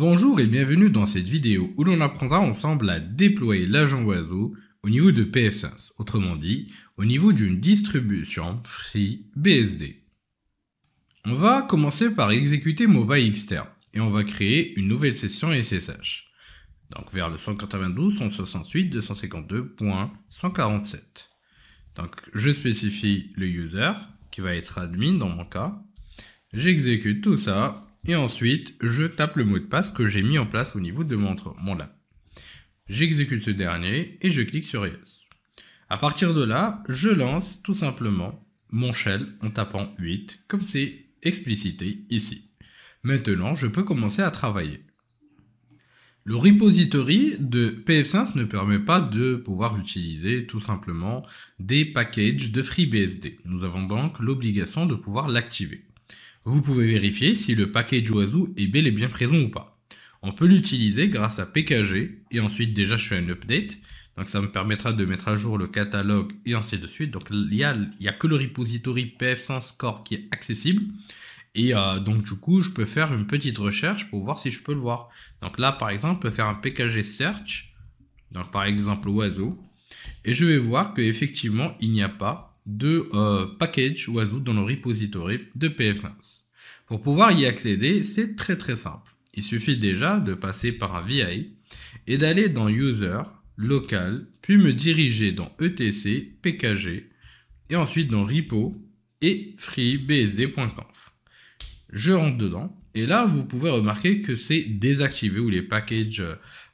Bonjour et bienvenue dans cette vidéo où l'on apprendra ensemble à déployer l'agent oiseau au niveau de ps autrement dit, au niveau d'une distribution FreeBSD. On va commencer par exécuter mobile externe et on va créer une nouvelle session SSH. Donc vers le 192.168.252.147. Donc je spécifie le user qui va être admin dans mon cas. J'exécute tout ça et ensuite je tape le mot de passe que j'ai mis en place au niveau de mon là. J'exécute ce dernier et je clique sur Yes. À partir de là, je lance tout simplement mon shell en tapant 8 comme c'est explicité ici. Maintenant, je peux commencer à travailler. Le repository de pfSense ne permet pas de pouvoir utiliser tout simplement des packages de FreeBSD. Nous avons donc l'obligation de pouvoir l'activer. Vous pouvez vérifier si le package oiseau est bel et bien présent ou pas. On peut l'utiliser grâce à PKG et ensuite déjà je fais un update. Donc ça me permettra de mettre à jour le catalogue et ainsi de suite. Donc il n'y a, a, que le repository pf 100 score qui est accessible. Et euh, donc du coup, je peux faire une petite recherche pour voir si je peux le voir. Donc là, par exemple, je peux faire un PKG search. Donc par exemple, oiseau. Et je vais voir qu'effectivement, il n'y a pas de package euh, package oiseau dans le repository de pfSense. Pour pouvoir y accéder, c'est très très simple. Il suffit déjà de passer par un VI et d'aller dans User, Local, puis me diriger dans etc, pkg, et ensuite dans repo et freebsd.conf. Je rentre dedans et là vous pouvez remarquer que c'est désactivé ou les packages,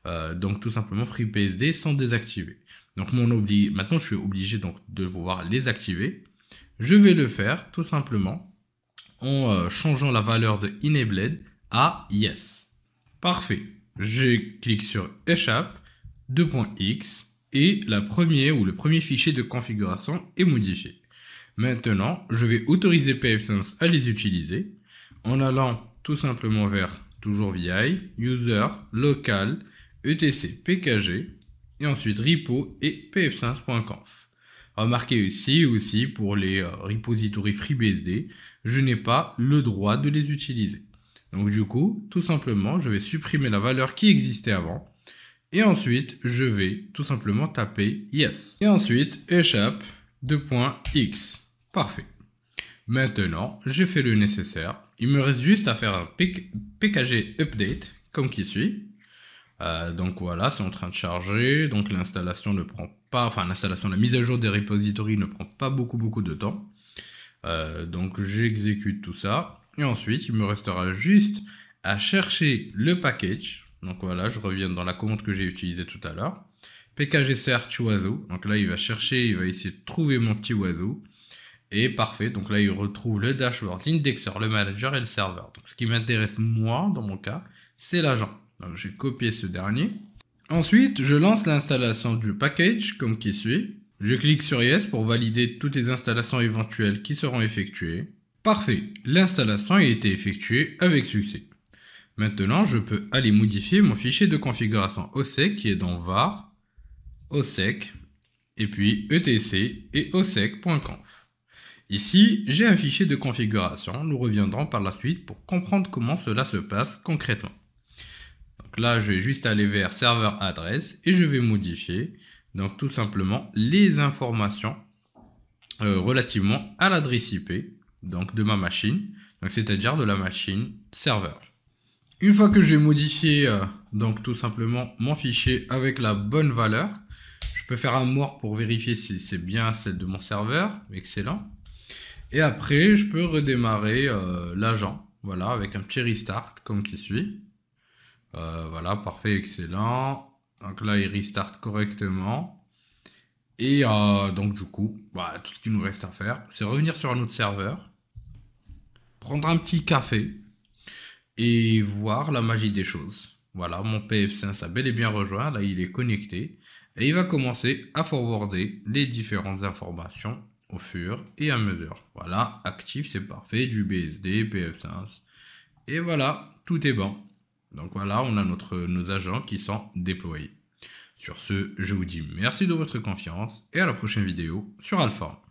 euh, donc tout simplement FreeBSD sont désactivés. Donc mon maintenant je suis obligé donc de pouvoir les activer. Je vais le faire tout simplement en euh, changeant la valeur de enabled à yes. Parfait. Je clique sur échappe 2.x et la première ou le premier fichier de configuration est modifié. Maintenant, je vais autoriser PFSense à les utiliser en allant tout simplement vers toujours VI, User, Local, ETC, PKG et ensuite repo et pfSense.conf. Remarquez ici aussi pour les euh, repositories FreeBSD, je n'ai pas le droit de les utiliser. Donc du coup, tout simplement, je vais supprimer la valeur qui existait avant. Et ensuite, je vais tout simplement taper yes. Et ensuite, échappe 2.x. Parfait. Maintenant, j'ai fait le nécessaire. Il me reste juste à faire un pkg update, comme qui suit. Euh, donc voilà, c'est en train de charger. Donc l'installation ne prend pas, enfin l'installation, la mise à jour des repositories ne prend pas beaucoup beaucoup de temps. Euh, donc j'exécute tout ça. Et ensuite, il me restera juste à chercher le package. Donc voilà, je reviens dans la commande que j'ai utilisée tout à l'heure. PKG search oiseau. Donc là, il va chercher, il va essayer de trouver mon petit oiseau. Et parfait, donc là, il retrouve le dashboard, l'indexeur, le manager et le serveur. Donc ce qui m'intéresse moi, dans mon cas, c'est l'agent. Donc je vais ce dernier. Ensuite, je lance l'installation du package comme qui suit. Je clique sur Yes pour valider toutes les installations éventuelles qui seront effectuées. Parfait, l'installation a été effectuée avec succès. Maintenant, je peux aller modifier mon fichier de configuration OSEC qui est dans var, OSEC, et puis etc et osec.conf. Ici, j'ai un fichier de configuration, nous reviendrons par la suite pour comprendre comment cela se passe concrètement là, je vais juste aller vers serveur adresse et je vais modifier donc tout simplement les informations euh, relativement à l'adresse IP donc de ma machine, donc c'est-à-dire de la machine serveur. Une fois que j'ai modifié euh, donc tout simplement mon fichier avec la bonne valeur, je peux faire un more » pour vérifier si c'est bien celle de mon serveur, excellent. Et après, je peux redémarrer euh, l'agent, voilà, avec un petit restart comme qui suit. Euh, voilà, parfait, excellent. Donc là, il restart correctement. Et euh, donc, du coup, bah, tout ce qu'il nous reste à faire, c'est revenir sur un autre serveur, prendre un petit café et voir la magie des choses. Voilà, mon PF5 a bel et bien rejoint. Là, il est connecté. Et il va commencer à forwarder les différentes informations au fur et à mesure. Voilà, actif, c'est parfait. Du BSD, PF5. Et voilà, tout est bon. Donc voilà, on a notre, nos agents qui sont déployés. Sur ce, je vous dis merci de votre confiance et à la prochaine vidéo sur Alpha.